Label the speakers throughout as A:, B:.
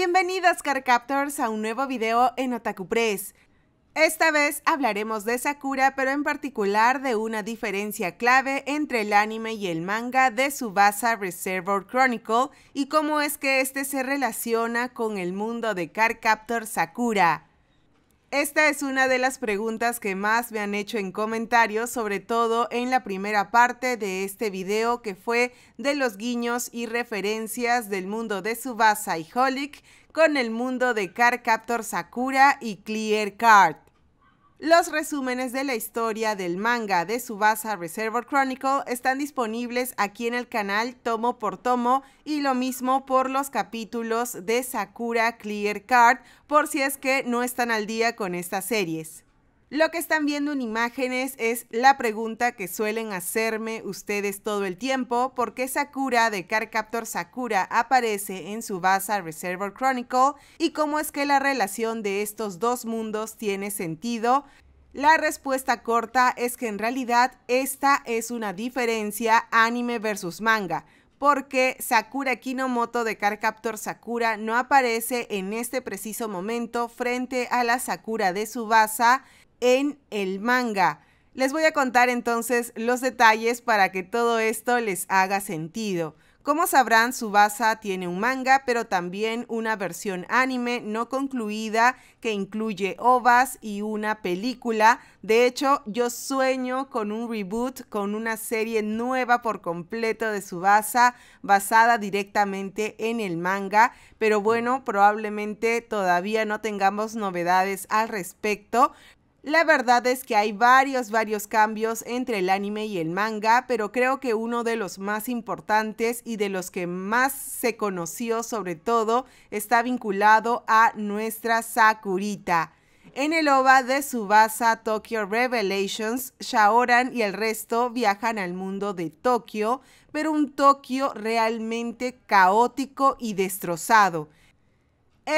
A: Car Carcaptors a un nuevo video en Otaku Press. Esta vez hablaremos de Sakura, pero en particular de una diferencia clave entre el anime y el manga de Subasa Reservoir Chronicle y cómo es que este se relaciona con el mundo de Captor Sakura. Esta es una de las preguntas que más me han hecho en comentarios, sobre todo en la primera parte de este video que fue de los guiños y referencias del mundo de Subasa y Holic con el mundo de Car Captor Sakura y Clear Card. Los resúmenes de la historia del manga de Subasa Reservoir Chronicle están disponibles aquí en el canal tomo por tomo y lo mismo por los capítulos de Sakura Clear Card por si es que no están al día con estas series. Lo que están viendo en imágenes es la pregunta que suelen hacerme ustedes todo el tiempo, ¿por qué Sakura de Cardcaptor Sakura aparece en su Subasa Reservoir Chronicle? ¿Y cómo es que la relación de estos dos mundos tiene sentido? La respuesta corta es que en realidad esta es una diferencia anime versus manga porque Sakura Kinomoto de Cardcaptor Sakura no aparece en este preciso momento frente a la Sakura de su Subasa en el manga. Les voy a contar entonces los detalles para que todo esto les haga sentido. Como sabrán, Subasa tiene un manga, pero también una versión anime no concluida que incluye ovas y una película. De hecho, yo sueño con un reboot, con una serie nueva por completo de Subasa, basada directamente en el manga. Pero bueno, probablemente todavía no tengamos novedades al respecto. La verdad es que hay varios, varios cambios entre el anime y el manga, pero creo que uno de los más importantes y de los que más se conoció sobre todo está vinculado a nuestra Sakurita. En el OVA de Subasa Tokyo Revelations, Shaoran y el resto viajan al mundo de Tokio, pero un Tokio realmente caótico y destrozado.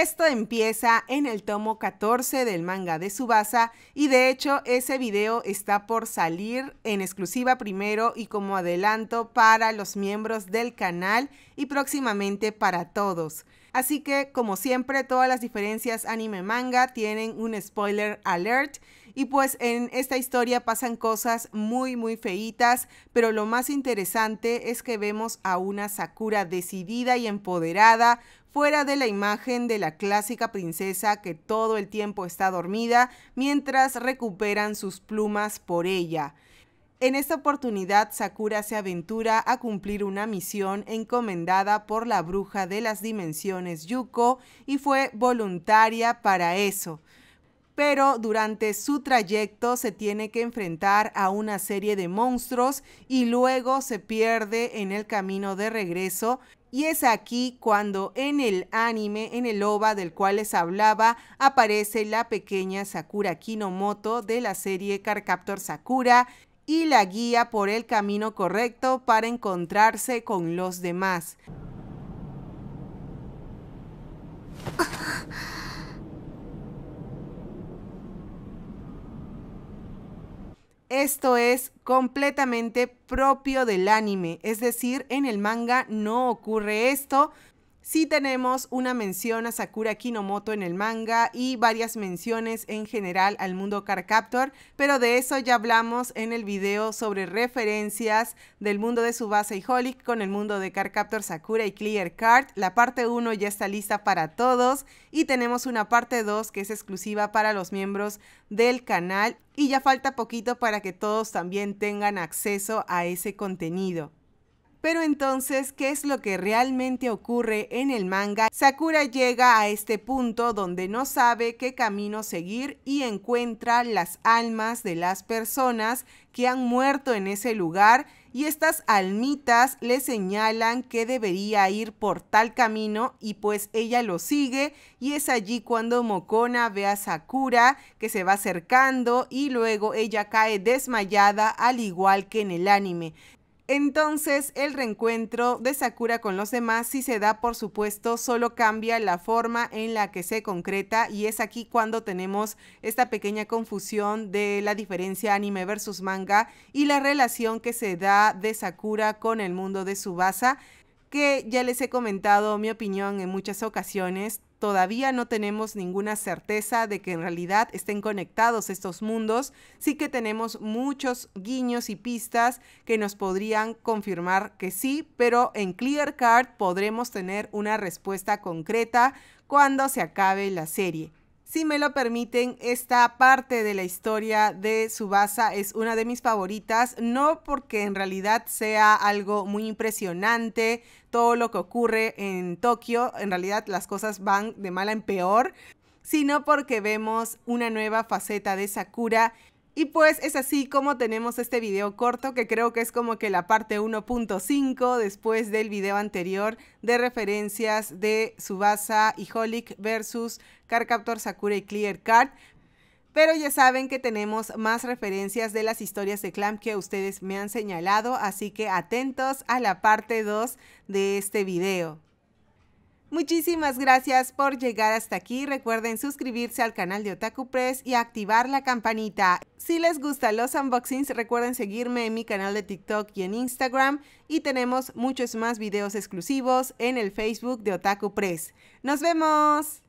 A: Esto empieza en el tomo 14 del manga de Subasa y de hecho ese video está por salir en exclusiva primero y como adelanto para los miembros del canal y próximamente para todos. Así que como siempre todas las diferencias anime-manga tienen un spoiler alert y pues en esta historia pasan cosas muy muy feitas, pero lo más interesante es que vemos a una Sakura decidida y empoderada fuera de la imagen de la clásica princesa que todo el tiempo está dormida mientras recuperan sus plumas por ella. En esta oportunidad, Sakura se aventura a cumplir una misión encomendada por la bruja de las dimensiones Yuko y fue voluntaria para eso. Pero durante su trayecto se tiene que enfrentar a una serie de monstruos y luego se pierde en el camino de regreso, y es aquí cuando en el anime, en el OVA del cual les hablaba, aparece la pequeña Sakura Kinomoto de la serie Carcaptor Sakura y la guía por el camino correcto para encontrarse con los demás. Esto es completamente propio del anime, es decir, en el manga no ocurre esto, Sí tenemos una mención a Sakura Kinomoto en el manga y varias menciones en general al mundo Carcaptor, pero de eso ya hablamos en el video sobre referencias del mundo de Subasa y Holic con el mundo de Carcaptor Sakura y Clear Card. La parte 1 ya está lista para todos y tenemos una parte 2 que es exclusiva para los miembros del canal y ya falta poquito para que todos también tengan acceso a ese contenido. Pero entonces, ¿qué es lo que realmente ocurre en el manga? Sakura llega a este punto donde no sabe qué camino seguir y encuentra las almas de las personas que han muerto en ese lugar y estas almitas le señalan que debería ir por tal camino y pues ella lo sigue y es allí cuando Mokona ve a Sakura que se va acercando y luego ella cae desmayada al igual que en el anime. Entonces, el reencuentro de Sakura con los demás, si se da, por supuesto, solo cambia la forma en la que se concreta y es aquí cuando tenemos esta pequeña confusión de la diferencia anime versus manga y la relación que se da de Sakura con el mundo de Subasa que ya les he comentado mi opinión en muchas ocasiones, todavía no tenemos ninguna certeza de que en realidad estén conectados estos mundos, sí que tenemos muchos guiños y pistas que nos podrían confirmar que sí, pero en Clear Card podremos tener una respuesta concreta cuando se acabe la serie si me lo permiten, esta parte de la historia de Subasa es una de mis favoritas, no porque en realidad sea algo muy impresionante, todo lo que ocurre en Tokio, en realidad las cosas van de mala en peor, sino porque vemos una nueva faceta de Sakura y pues es así como tenemos este video corto que creo que es como que la parte 1.5 después del video anterior de referencias de Subasa y Holic versus Carcaptor Sakura y Clear Card. Pero ya saben que tenemos más referencias de las historias de Clamp que ustedes me han señalado, así que atentos a la parte 2 de este video. Muchísimas gracias por llegar hasta aquí. Recuerden suscribirse al canal de Otaku Press y activar la campanita. Si les gustan los unboxings, recuerden seguirme en mi canal de TikTok y en Instagram. Y tenemos muchos más videos exclusivos en el Facebook de Otaku Press. ¡Nos vemos!